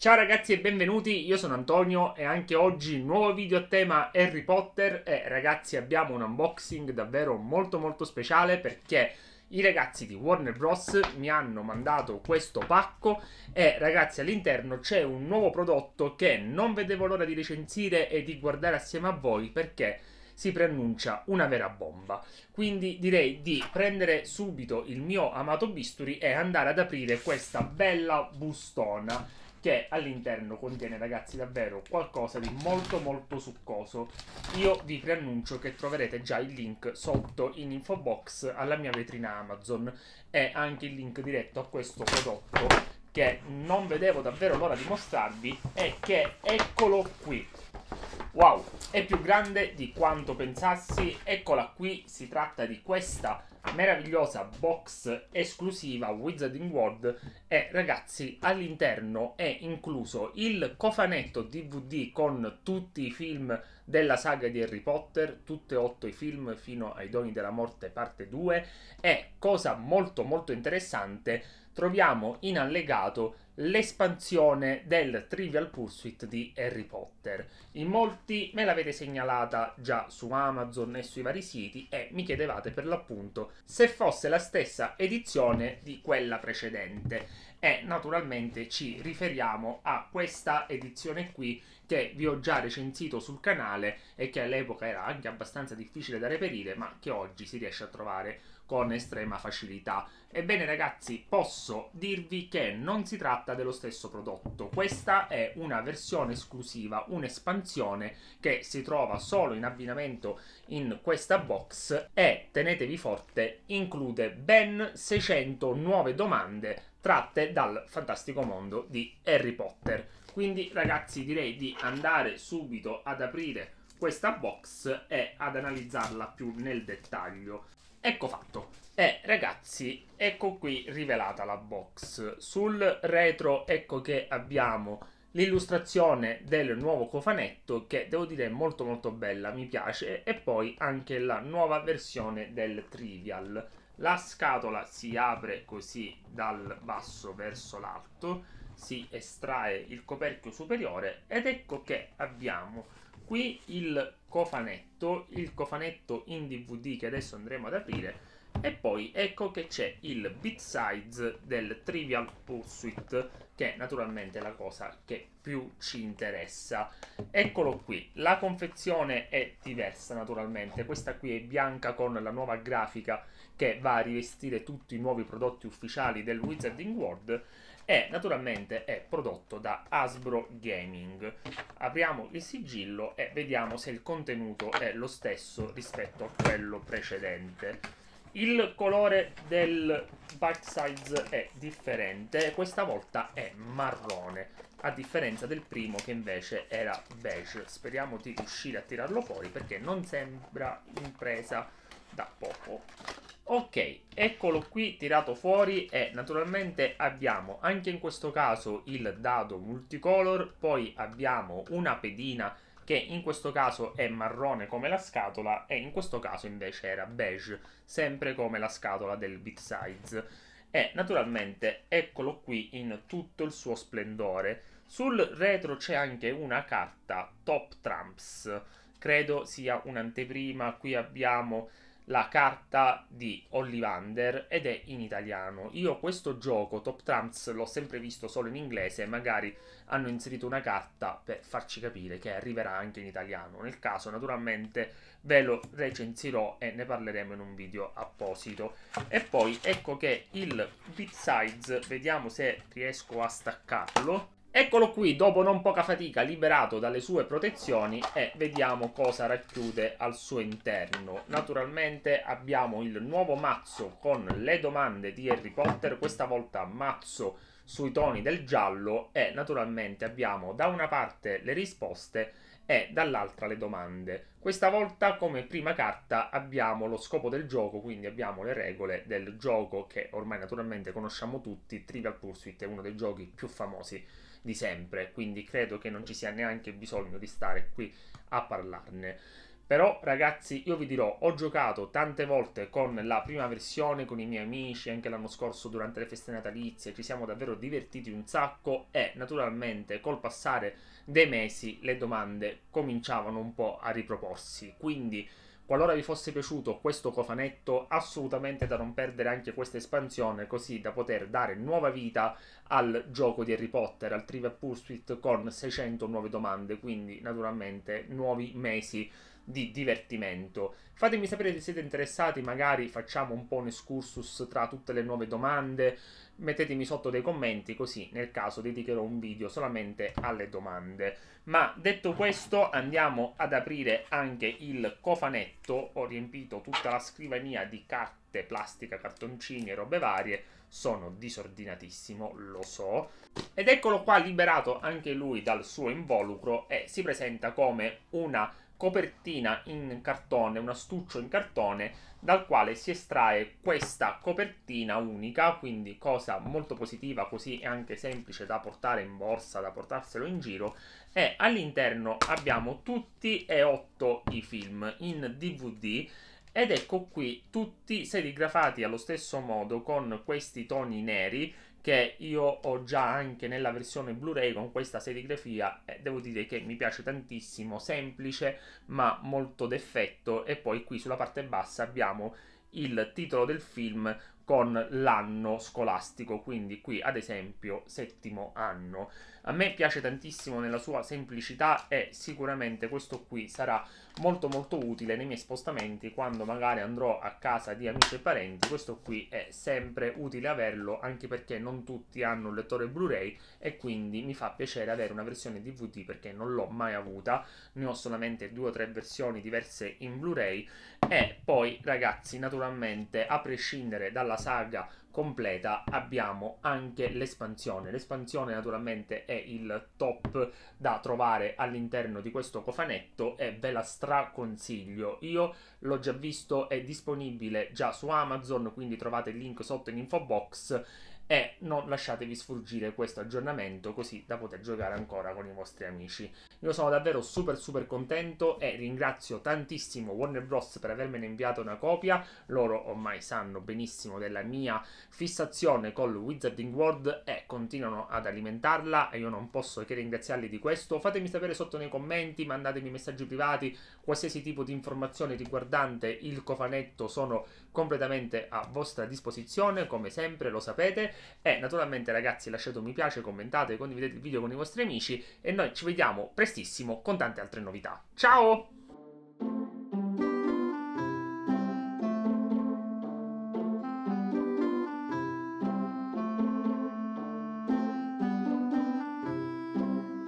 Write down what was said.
Ciao ragazzi e benvenuti, io sono Antonio e anche oggi nuovo video a tema Harry Potter e ragazzi abbiamo un unboxing davvero molto molto speciale perché i ragazzi di Warner Bros mi hanno mandato questo pacco e ragazzi all'interno c'è un nuovo prodotto che non vedevo l'ora di recensire e di guardare assieme a voi perché si preannuncia una vera bomba. Quindi direi di prendere subito il mio amato bisturi e andare ad aprire questa bella bustona che all'interno contiene, ragazzi, davvero qualcosa di molto molto succoso. Io vi preannuncio che troverete già il link sotto in info box alla mia vetrina Amazon e anche il link diretto a questo prodotto che non vedevo davvero l'ora di mostrarvi e che eccolo qui. Wow, è più grande di quanto pensassi, eccola qui, si tratta di questa meravigliosa box esclusiva Wizarding World e ragazzi all'interno è incluso il cofanetto DVD con tutti i film della saga di Harry Potter, tutti e otto i film fino ai Doni della Morte parte 2 e cosa molto molto interessante troviamo in allegato l'espansione del Trivial Pursuit di Harry Potter. In molti me l'avete segnalata già su Amazon e sui vari siti e mi chiedevate per l'appunto se fosse la stessa edizione di quella precedente e naturalmente ci riferiamo a questa edizione qui che vi ho già recensito sul canale e che all'epoca era anche abbastanza difficile da reperire ma che oggi si riesce a trovare con estrema facilità. Ebbene ragazzi, posso dirvi che non si tratta dello stesso prodotto, questa è una versione esclusiva, un'espansione che si trova solo in abbinamento in questa box e, tenetevi forte, include ben 600 nuove domande tratte dal fantastico mondo di Harry Potter. Quindi ragazzi direi di andare subito ad aprire questa box e ad analizzarla più nel dettaglio. Ecco fatto. E eh, ragazzi, ecco qui rivelata la box. Sul retro ecco che abbiamo l'illustrazione del nuovo cofanetto che devo dire è molto molto bella, mi piace. E poi anche la nuova versione del Trivial. La scatola si apre così dal basso verso l'alto si estrae il coperchio superiore ed ecco che abbiamo qui il cofanetto, il cofanetto in DVD che adesso andremo ad aprire e poi ecco che c'è il bit size del Trivial Pursuit che è naturalmente la cosa che più ci interessa eccolo qui la confezione è diversa naturalmente questa qui è bianca con la nuova grafica che va a rivestire tutti i nuovi prodotti ufficiali del Wizarding World e naturalmente è prodotto da Hasbro Gaming. Apriamo il sigillo e vediamo se il contenuto è lo stesso rispetto a quello precedente. Il colore del bite size è differente, questa volta è marrone, a differenza del primo che invece era beige. Speriamo di riuscire a tirarlo fuori perché non sembra impresa da poco. Ok, eccolo qui tirato fuori e naturalmente abbiamo anche in questo caso il dado multicolor, poi abbiamo una pedina che in questo caso è marrone come la scatola e in questo caso invece era beige, sempre come la scatola del Big Size. E naturalmente eccolo qui in tutto il suo splendore. Sul retro c'è anche una carta Top Trumps, credo sia un'anteprima, qui abbiamo la carta di Ollivander ed è in italiano. Io questo gioco, Top Trumps, l'ho sempre visto solo in inglese, magari hanno inserito una carta per farci capire che arriverà anche in italiano. Nel caso, naturalmente, ve lo recensirò e ne parleremo in un video apposito. E poi ecco che il bit size, vediamo se riesco a staccarlo. Eccolo qui, dopo non poca fatica, liberato dalle sue protezioni e vediamo cosa racchiude al suo interno. Naturalmente abbiamo il nuovo mazzo con le domande di Harry Potter, questa volta mazzo sui toni del giallo e naturalmente abbiamo da una parte le risposte e dall'altra le domande. Questa volta come prima carta abbiamo lo scopo del gioco, quindi abbiamo le regole del gioco che ormai naturalmente conosciamo tutti, Trivial Pursuit è uno dei giochi più famosi di sempre, quindi credo che non ci sia neanche bisogno di stare qui a parlarne. Però ragazzi, io vi dirò, ho giocato tante volte con la prima versione, con i miei amici, anche l'anno scorso durante le feste natalizie, ci siamo davvero divertiti un sacco e naturalmente col passare dei mesi le domande cominciavano un po' a riproporsi. Quindi Qualora vi fosse piaciuto questo cofanetto, assolutamente da non perdere anche questa espansione, così da poter dare nuova vita al gioco di Harry Potter, al Trivial Pursuit con 600 nuove domande, quindi naturalmente nuovi mesi di divertimento. Fatemi sapere se siete interessati, magari facciamo un po' un excursus tra tutte le nuove domande, mettetemi sotto dei commenti così nel caso dedicherò un video solamente alle domande. Ma detto questo andiamo ad aprire anche il cofanetto, ho riempito tutta la scrivania di carte, plastica, cartoncini e robe varie sono disordinatissimo, lo so. Ed eccolo qua liberato anche lui dal suo involucro e si presenta come una copertina in cartone, un astuccio in cartone dal quale si estrae questa copertina unica, quindi cosa molto positiva, così è anche semplice da portare in borsa, da portarselo in giro e all'interno abbiamo tutti e otto i film in DVD ed ecco qui tutti serigrafati allo stesso modo con questi toni neri che io ho già anche nella versione Blu-ray con questa serigrafia eh, devo dire che mi piace tantissimo, semplice ma molto d'effetto e poi qui sulla parte bassa abbiamo il titolo del film con l'anno scolastico, quindi qui ad esempio settimo anno. A me piace tantissimo nella sua semplicità e sicuramente questo qui sarà molto molto utile nei miei spostamenti quando magari andrò a casa di amici e parenti. Questo qui è sempre utile averlo anche perché non tutti hanno un lettore Blu-ray e quindi mi fa piacere avere una versione DVD perché non l'ho mai avuta. Ne ho solamente due o tre versioni diverse in Blu-ray e poi ragazzi naturalmente a prescindere dalla saga completa abbiamo anche l'espansione. L'espansione naturalmente è il top da trovare all'interno di questo cofanetto e ve la straconsiglio. Io l'ho già visto, è disponibile già su Amazon, quindi trovate il link sotto in info box e non lasciatevi sfuggire questo aggiornamento così da poter giocare ancora con i vostri amici. Io sono davvero super super contento e ringrazio tantissimo Warner Bros per avermene inviato una copia, loro ormai sanno benissimo della mia fissazione con Wizarding World e continuano ad alimentarla e io non posso che ringraziarli di questo. Fatemi sapere sotto nei commenti, mandatemi messaggi privati, qualsiasi tipo di informazione riguardante il cofanetto sono completamente a vostra disposizione, come sempre lo sapete e eh, naturalmente, ragazzi, lasciate un mi piace, commentate, condividete il video con i vostri amici. E noi ci vediamo prestissimo con tante altre novità. Ciao!